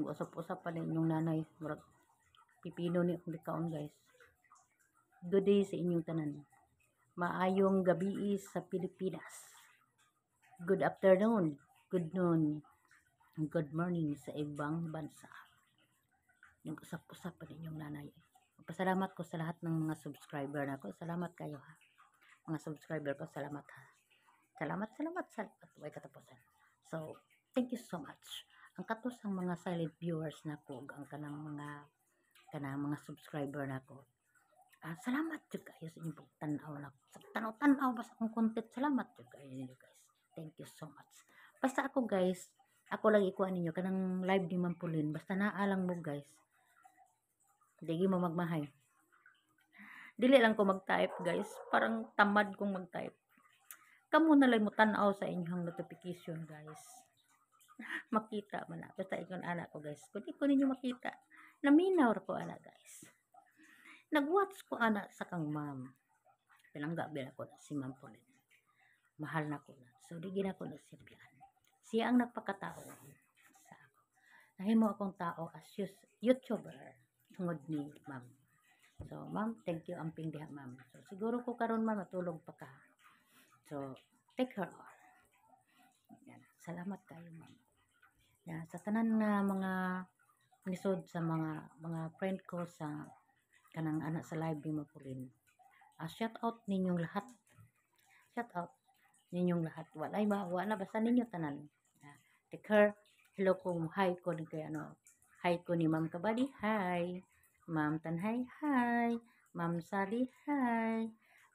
mag-usap-usap pa din yung nanay murag pipino ni akong likaon guys good day sa inyong tanan maayong gabi sa Pilipinas good afternoon good noon good morning sa ibang bansa yung usap-usap pa din yung nanay pasalamat ko sa lahat ng mga subscriber na ko salamat kayo ha mga subscriber ko salamat ha salamat salamat salamat way katapusan so thank you so much ang katos ang mga silent viewers na ko ang kanang mga kanang mga subscriber na ko uh, ah, salamat jud kayo sa inyong pagtanaw na sa tanaw-tanaw basta akong content salamat jud ninyo guys thank you so much basta ako guys ako lang ikuha ninyo kanang live ni Ma'am Pauline basta naalang mo guys digi mo magmahay dili lang ko mag-type guys parang tamad kong mag-type kamo na lang mo tanaw sa inyong notification guys makita man na. Basta ikon anak ko guys. Kung ko ninyo makita, naminaw ko anak guys. Nag-watch ko anak sa kang ma'am. Pinangga bila ko na si ma'am Pauline. Mahal na ko na. So di gina na si Pian. Siya ang nagpakatao sa ako. Nahimo akong tao as YouTuber tungod ni ma'am. So ma'am, thank you ang pingdiha ma'am. So siguro ko karon ma'am matulog pa ka. So take her on. Salamat kayo ma'am. Yan, sa tanan nga mga nisod sa mga mga friend ko sa kanang anak sa live ni Mapulin. Uh, shout out ninyong lahat. Shout out ninyong lahat. Walay ba? Wala basta ninyo tanan. Uh, take care. Hello ko. Hi ko ni kay ano. Hi ko ni Ma'am Kabadi. Hi. Ma'am Tanhay. Hi. Ma'am Sally. Hi.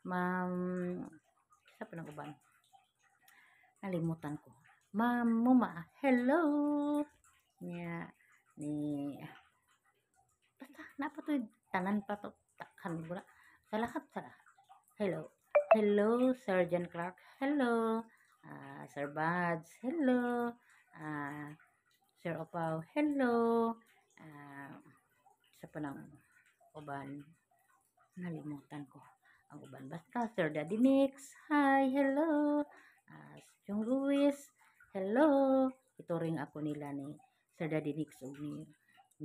Ma'am... Isa pa na ko ba? Nalimutan ko. Mama, Hello! Nya. Ni. Taka, napa to tanan pa to. Takhan mo na. Salahat sa Hello. Hello, Sergeant Clark. Hello. Uh, Sir Buds. Hello. Uh, Sir Opaw. Hello. Uh, sa panang uban. Nalimutan ko ang uban. Basta Sir Daddy Mix. Hi. Hello. Uh, Jung Luis. Hello! Ito rin ako nila ni Sir Daddy Nix ni,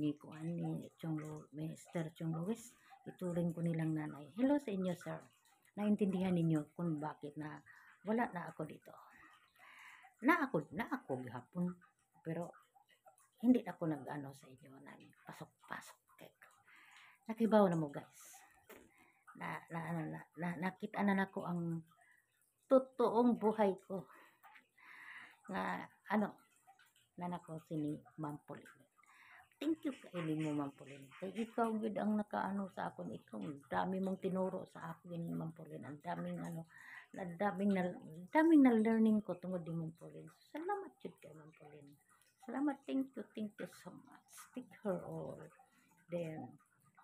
ni Kuan, ni Chong Mr. Chong Luis. Ito rin ko nilang nanay. Hello sa inyo, sir. Naintindihan ninyo kung bakit na wala na ako dito. Na ako, na ako gihapon. Pero hindi ako nag-ano sa inyo, nagpasok-pasok. Nakibaw na mo, guys na, na, ano, na, na, nakita na nako ang totoong buhay ko. Ano, na ano, nanakaw si sini Ma'am Pauline. Thank you kailin mo Ma'am Pauline. Kaya ikaw yun ang nakaano sa akin, ikaw dami mong tinuro sa akin Ma'am Pauline. Ang daming ano, ang daming na, daming na learning ko tungod din Ma'am Pauline. Salamat jud kay Ma'am Pauline. Salamat, thank you, thank you so much. Stick her all. Then,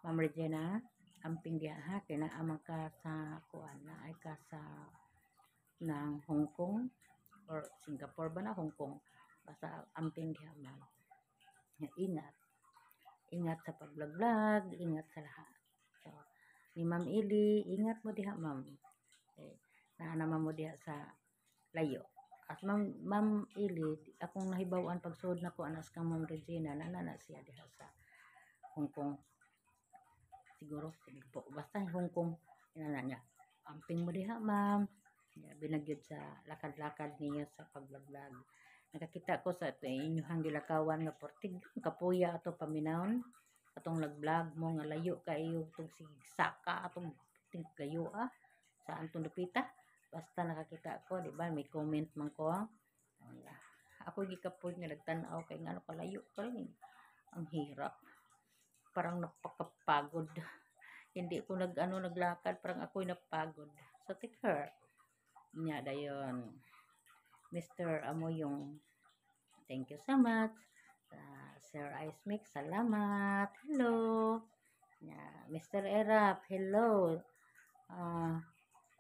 Ma'am Regina, ang pingya ha, kinaamang ka sa kuan na ay ka sa ng Hong Kong or Singapore ba na Hong Kong basta ang tingha man ingat ingat sa pagblaglag ingat sa lahat so ni Ma'am Ili ingat mo diha ma'am eh, na mo diha sa layo at Ma'am Ma'am Ili akong nahibawan pagsuod na ko anas kang Ma'am Regina nanana siya diha sa Hong Kong siguro po basta Hong Kong pinagyod sa lakad-lakad niya sa pag-vlog-vlog. Nakakita ko sa eh, inyuhang gilakawan nga portig kapuya ato paminawon atong lag-vlog mo nga layo kayo itong sigsaka atong layo ah sa antong lupita basta nakakita ko di ba may comment man ko ah. ako gikapoy nga nagtanaw kay ngano kalayo ka rin eh. ang hirap parang napakapagod hindi ko nag ano naglakad parang ako'y napagod sa so, take her niya dayon. Mr. Amoyong. Thank you so much. Uh, Sir Ice Mix, salamat. Hello. Yeah, Mr. Erap, hello. Uh,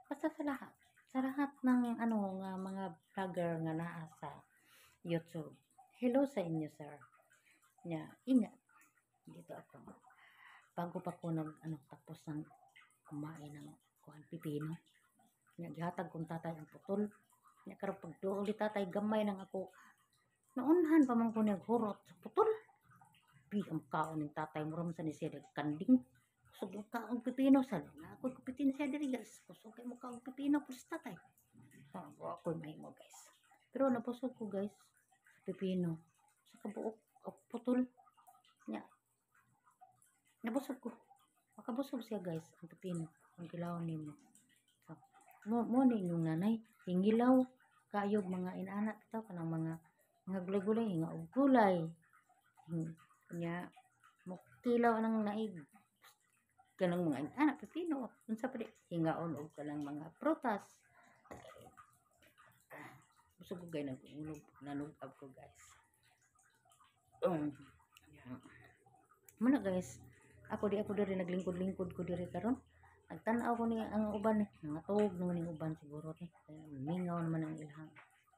basta sa lahat. Sa lahat ng ano, nga, mga vlogger nga naa sa YouTube. Hello sa inyo, sir. Yeah, ingat. Dito ako. Bago pa ko nag, ano, tapos ng kumain ng kuhan pipino. Nya gihatag kong tatay ang putol. Nya karon pagduol tatay gamay nang ako. Naunhan pa man ko ni hurot sa putol. Pi ang kaon ni tatay mo sa ni siya kanding. Kusog ang kaong pipino sa na ako kupitin siya diri guys. Kusog kay mo kaong pipino pus tatay. Ang ah, ako may mo guys. Pero napusog ko guys pipino sa kabuok o putol niya. Nabusog ko. Makabusog siya guys ang pipino. Ang kilaw nimo mo mo ni inyong nanay hingilaw kayog mga inana kita kanang mga mga gulay-gulay nga og gulay nya muktilaw nang naig kanang mga anak katino unsa pa di hingaon og kanang mga prutas busog ko gay nagulog nanugab ko guys um, muna guys ako di ako diri naglingkod-lingkod ko diri karon Nagtanaw ko ni ang uban ni, eh. nangatog naman yung uban siguro ni. Eh. Mingaw naman ang ilang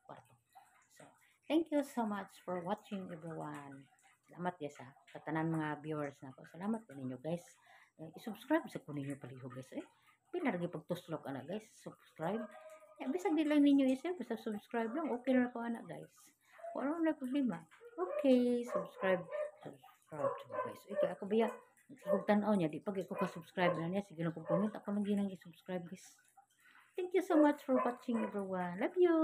kwarto. So, thank you so much for watching everyone. Salamat guys ha. Ah. Katanan mga viewers na ko. Salamat po ninyo guys. Uh, i-subscribe sa ko niyo paliho guys eh. Pinaragi pagtuslok ana guys. Subscribe. Eh, bisag di lang ninyo isip. Basta subscribe lang. Okay na ko ana guys. Wala ano na problema. Okay. Subscribe. Subscribe to guys. Ikaw ako biya kung tanaw niya, di pag ko ka-subscribe na niya, sige lang kung comment, ako lang ginang i-subscribe guys. Thank you so much for watching everyone. Love you!